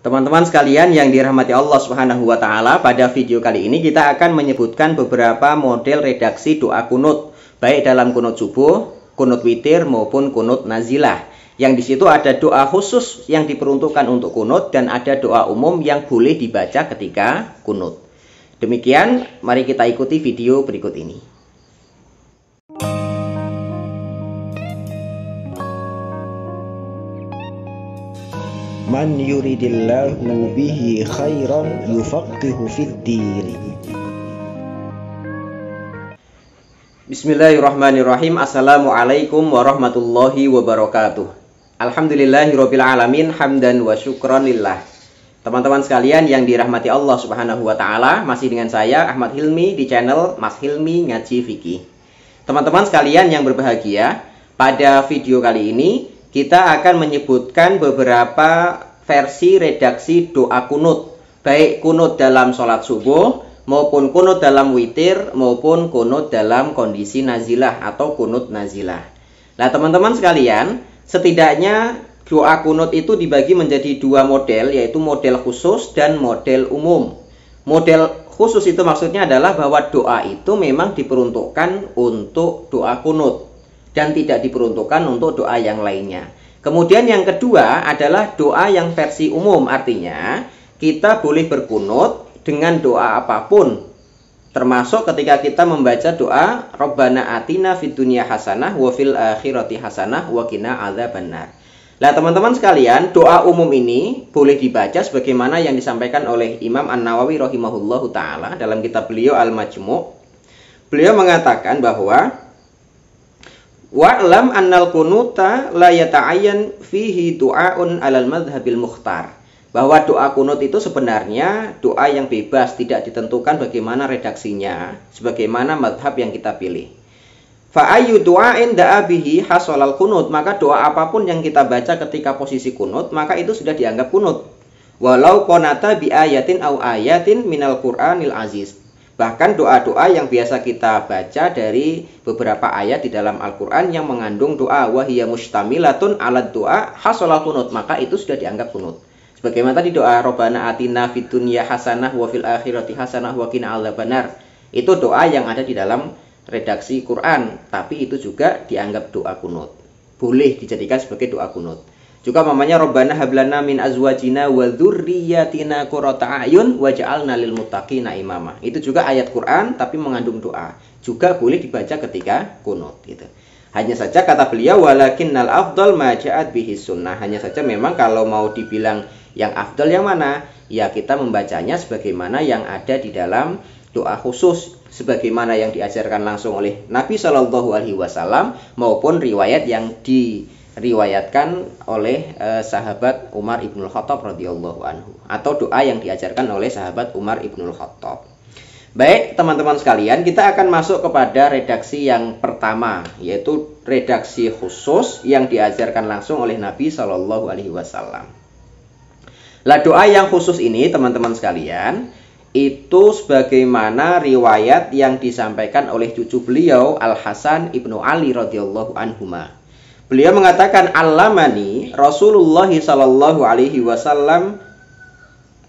Teman-teman sekalian yang dirahmati Allah Subhanahu wa taala, pada video kali ini kita akan menyebutkan beberapa model redaksi doa kunut, baik dalam kunut subuh, kunut witir maupun kunut nazilah. Yang di situ ada doa khusus yang diperuntukkan untuk kunut dan ada doa umum yang boleh dibaca ketika kunut. Demikian, mari kita ikuti video berikut ini. man yuridillahu bihi khairan yufaqihu fid diri Bismillahirrahmanirrahim Assalamualaikum warahmatullahi wabarakatuh Alhamdulillahirabbil alamin hamdan wa syukran lillah Teman-teman sekalian yang dirahmati Allah Subhanahu wa taala, masih dengan saya Ahmad Hilmi di channel Mas Hilmi Ngaji Fikih. Teman-teman sekalian yang berbahagia, pada video kali ini kita akan menyebutkan beberapa versi redaksi doa kunut baik kunut dalam sholat subuh maupun kunut dalam witir maupun kunut dalam kondisi nazilah atau kunut nazilah nah teman-teman sekalian setidaknya doa kunut itu dibagi menjadi dua model yaitu model khusus dan model umum model khusus itu maksudnya adalah bahwa doa itu memang diperuntukkan untuk doa kunut dan tidak diperuntukkan untuk doa yang lainnya. Kemudian yang kedua adalah doa yang versi umum artinya kita boleh berkunut dengan doa apapun termasuk ketika kita membaca doa Robbana atina fid hasanah wafil akhirati hasanah wakina ala benar. Nah, teman-teman sekalian, doa umum ini boleh dibaca sebagaimana yang disampaikan oleh Imam An-Nawawi rahimahullahu taala dalam kitab beliau Al-Majmu'. Beliau mengatakan bahwa Wa'lam annal kunuta la yata'ayyan fihi du'aun alal madhabil mukhtar. Bahwa doa kunut itu sebenarnya doa yang bebas, tidak ditentukan bagaimana redaksinya, sebagaimana madhab yang kita pilih. Fa'ayu du'ain da'abihi hasolal kunut. Maka doa apapun yang kita baca ketika posisi kunut, maka itu sudah dianggap kunut. Walau konata bi ayatin au ayatin minal Qur'anil aziz bahkan doa-doa yang biasa kita baca dari beberapa ayat di dalam Al-Quran yang mengandung doa wahiyah mustamilatun alat doa hasolah kunut maka itu sudah dianggap kunut sebagaimana tadi doa robana atina fitunya hasanah wa fil akhirati hasanah wa ala banar. itu doa yang ada di dalam redaksi Quran tapi itu juga dianggap doa kunut boleh dijadikan sebagai doa kunut juga mamanya Robbana hablana min azwajina wa dzurriyyatina qurrata ayun waj'alna lil muttaqina imama. Itu juga ayat Quran tapi mengandung doa. Juga boleh dibaca ketika kunut gitu. Hanya saja kata beliau walakinnal afdal ma ja'at bihi sunnah. Hanya saja memang kalau mau dibilang yang afdal yang mana? Ya kita membacanya sebagaimana yang ada di dalam doa khusus sebagaimana yang diajarkan langsung oleh Nabi Shallallahu alaihi wasallam maupun riwayat yang di riwayatkan oleh eh, sahabat Umar Ibnul Khattab radhiyallahu anhu atau doa yang diajarkan oleh sahabat Umar Ibnul Khattab. Baik, teman-teman sekalian, kita akan masuk kepada redaksi yang pertama, yaitu redaksi khusus yang diajarkan langsung oleh Nabi Shallallahu alaihi wasallam. Lah doa yang khusus ini, teman-teman sekalian, itu sebagaimana riwayat yang disampaikan oleh cucu beliau Al Hasan ibnu Ali radhiyallahu anhumah. Beliau mengatakan alamani Rasulullah sallallahu alaihi wasallam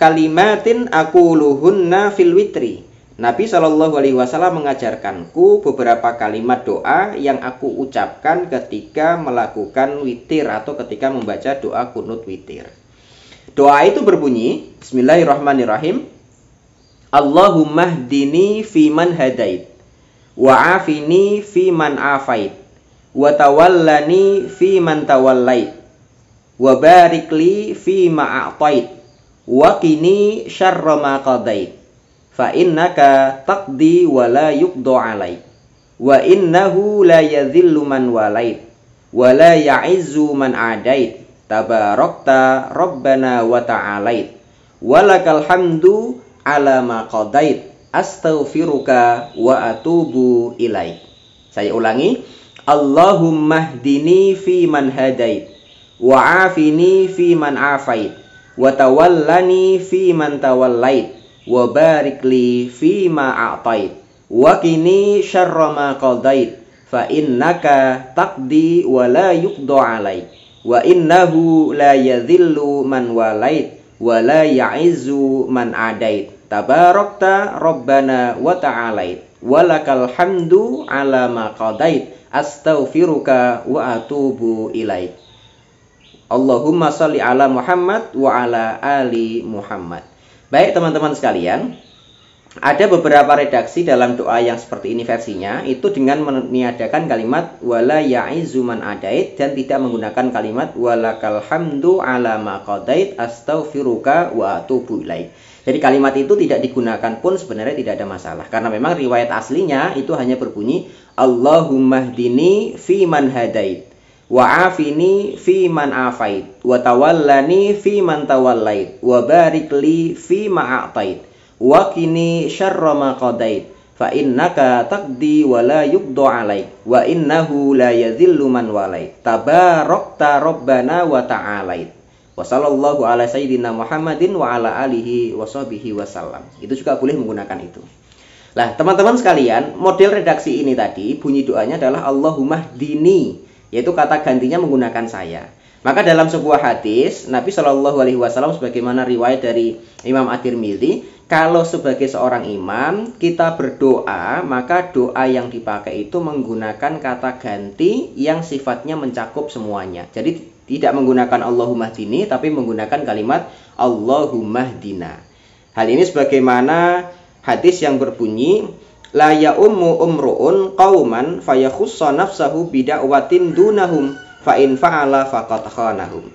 kalimatin aku luhunna fil witri. Nabi Shallallahu Alaihi Wasallam mengajarkanku beberapa kalimat doa yang aku ucapkan ketika melakukan witir atau ketika membaca doa kunut witir. Doa itu berbunyi Bismillahirrahmanirrahim. Allahumma dini fiman hadait, wa'afini fiman afait, wa tawallani fi man tawallait wa barikli fi ma a'tait wa qini syarra ma qadait fa innaka taqdi wa la yuqda alaik wa innahu la yadhillu man walait wa la ya'izzu man adait tabarakta rabbana wa ta'alait walakal hamdu ala ma qadait astaghfiruka wa atubu ilaik saya ulangi Allahumma hdini fi man hadait wa afini fi man afait wa tawallani fi man tawallait wa barik li fi ma a'tait wa qini syarra ma qadait fa innaka taqdi wa la yuqda alaik wa innahu la yadhillu man walait wa la ya'izzu man adait tabarakta rabbana wa ta'alait walakal hamdu ala ma qadait astaghfiruka wa atubu ilaik Allahumma salli ala Muhammad wa ala ali Muhammad Baik teman-teman sekalian ada beberapa redaksi dalam doa yang seperti ini versinya itu dengan meniadakan kalimat wala ya'izuman adait dan tidak menggunakan kalimat walakal hamdu ala ma qadait astaghfiruka wa atubu ilaik. Jadi kalimat itu tidak digunakan pun sebenarnya tidak ada masalah karena memang riwayat aslinya itu hanya berbunyi Allahumma hdini fi man hadait wa afini fi man afait wa tawallani fi man tawallait wa barik li fi ma a'tait wa qini syarra ma qadait fa innaka taqdi wa la yuqda alaik wa innahu la yadhillu man walait tabarakta rabbana wa ta'alait Wassallallahu ala sayyidina Muhammadin wa ala alihi wasallam. Itu juga boleh menggunakan itu. Lah, teman-teman sekalian, model redaksi ini tadi bunyi doanya adalah Allahumma dini, yaitu kata gantinya menggunakan saya. Maka dalam sebuah hadis Nabi Shallallahu Alaihi Wasallam sebagaimana riwayat dari Imam At-Tirmidzi, kalau sebagai seorang imam kita berdoa maka doa yang dipakai itu menggunakan kata ganti yang sifatnya mencakup semuanya. Jadi tidak menggunakan Allahumma dini tapi menggunakan kalimat Allahumma dina. Hal ini sebagaimana hadis yang berbunyi la ummu umru'un qauman fayakhussa nafsahu bida'watin dunahum fa in fa'ala faqad khanahum.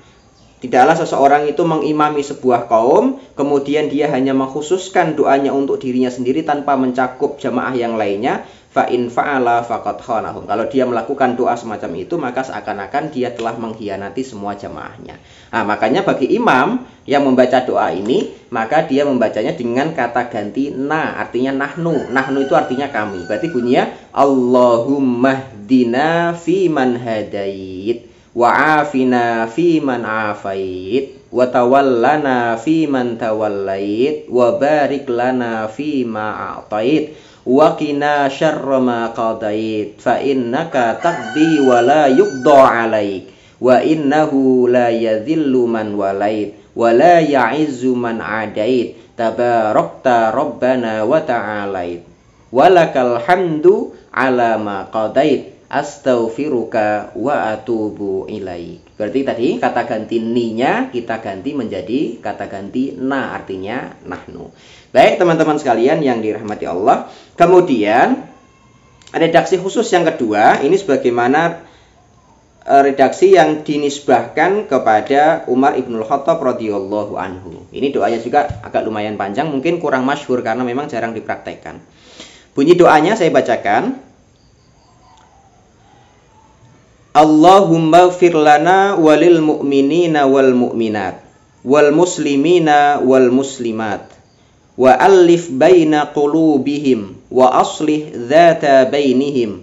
Tidaklah seseorang itu mengimami sebuah kaum, kemudian dia hanya mengkhususkan doanya untuk dirinya sendiri tanpa mencakup jamaah yang lainnya, fa in fa'ala faqad khanahum. Kalau dia melakukan doa semacam itu maka seakan-akan dia telah mengkhianati semua jemaahnya. Nah, makanya bagi imam yang membaca doa ini maka dia membacanya dengan kata ganti na artinya nahnu. Nahnu itu artinya kami. Berarti bunyinya Allahumma dina fi man hadait wa afina fi man afait wa tawallana fi man tawallait wa barik lana fi ma wa qina syarra ma qadait fa innaka taqdi wa la yuqda alaik wa innahu la yadhillu man walait wa la ya'izzu man adait tabarakta rabbana wa ta'alait walakal hamdu ala ma qadait astaghfiruka wa atubu ilaik berarti tadi kata ganti ninya kita ganti menjadi kata ganti na artinya nahnu Baik teman-teman sekalian yang dirahmati Allah. Kemudian redaksi khusus yang kedua ini sebagaimana e, redaksi yang dinisbahkan kepada Umar ibnul Khattab radhiyallahu anhu. Ini doanya juga agak lumayan panjang, mungkin kurang masyhur karena memang jarang dipraktekkan. Bunyi doanya saya bacakan. Allahumma firlana walil mu'minina wal mu'minat wal muslimina wal muslimat وألف بين قلوبهم وأصلح ذات بينهم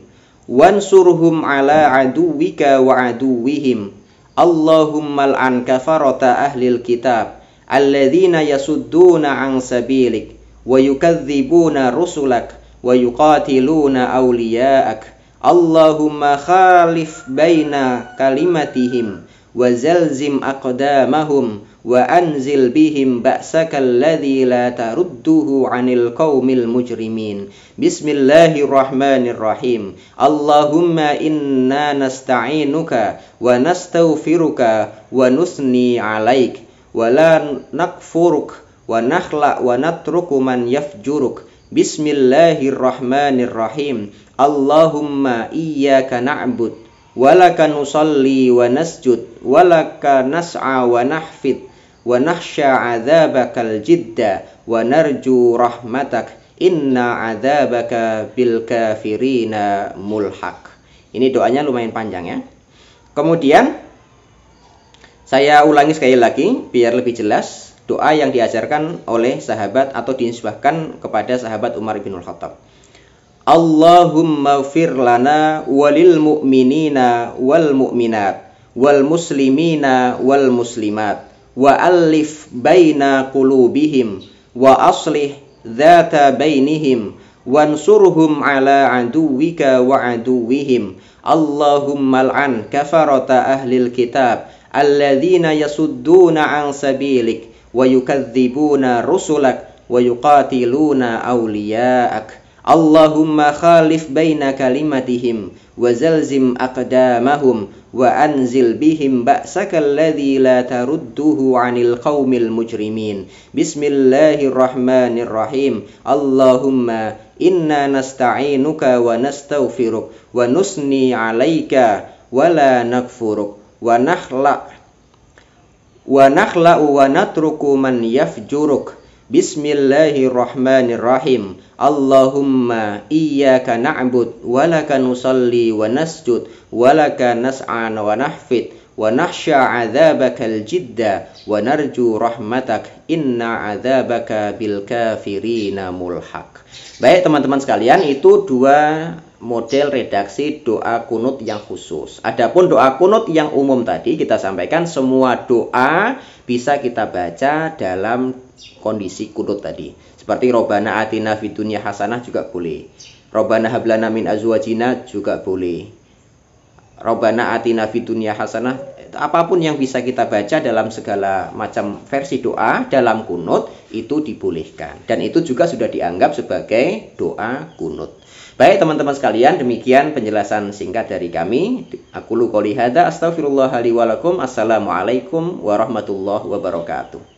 وانصرهم على عدوك وعدوهم اللهم العن كفرة أهل الكتاب الذين يصدون عن سبيلك ويكذبون رسلك ويقاتلون أولياءك اللهم خالف بين كلمتهم وزلزم أقدامهم وأنزل بهم بأسك الذي لا ترده عن القوم المجرمين بسم الله الرحمن الرحيم اللهم إنا نستعينك ونستغفرك ونثني عليك ولا نكفرك ونخلع ونترك من يفجرك بسم الله الرحمن الرحيم اللهم إياك نعبد ولك نصلي ونسجد ولك نسعى ونحفظ wa nahsha adzabakal jidda wa narju rahmatak inna adzabaka bil kafirina Ini doanya lumayan panjang ya. Kemudian saya ulangi sekali lagi biar lebih jelas doa yang diajarkan oleh sahabat atau dinisbahkan kepada sahabat Umar bin Khattab. Allahumma firlana lana walil mu'minina wal mu'minat wal muslimina wal muslimat وألف بين قلوبهم وأصلح ذات بينهم وانصرهم على عدوك وعدوهم اللهم العن كفرة أهل الكتاب الذين يصدون عن سبيلك ويكذبون رسلك ويقاتلون أولياءك اللهم خالف بين كلمتهم وزلزم أقدامهم وأنزل بهم بأسك الذي لا ترده عن القوم المجرمين بسم الله الرحمن الرحيم اللهم إنا نستعينك ونستغفرك ونثني عليك ولا نكفرك ونخلأ ونخلأ ونترك من يفجرك Bismillahirrahmanirrahim. Allahumma iyyaka na'bud wa laka nusalli wa nasjud wa laka nas'an wa nahfid wa nahsha 'adzabakal jidda wa narju rahmatak inna 'adzabaka bil kafirina mulhaq. Baik teman-teman sekalian, itu dua model redaksi doa kunut yang khusus. Adapun doa kunut yang umum tadi kita sampaikan semua doa bisa kita baca dalam kondisi kudut tadi. Seperti robana atina fitunya hasanah juga boleh. Robana hablana min azwajina juga boleh. Robana atina fitunya hasanah apapun yang bisa kita baca dalam segala macam versi doa dalam kunut itu dibolehkan dan itu juga sudah dianggap sebagai doa kunut. Baik teman-teman sekalian, demikian penjelasan singkat dari kami. Aku lu qouli Assalamualaikum warahmatullahi wabarakatuh.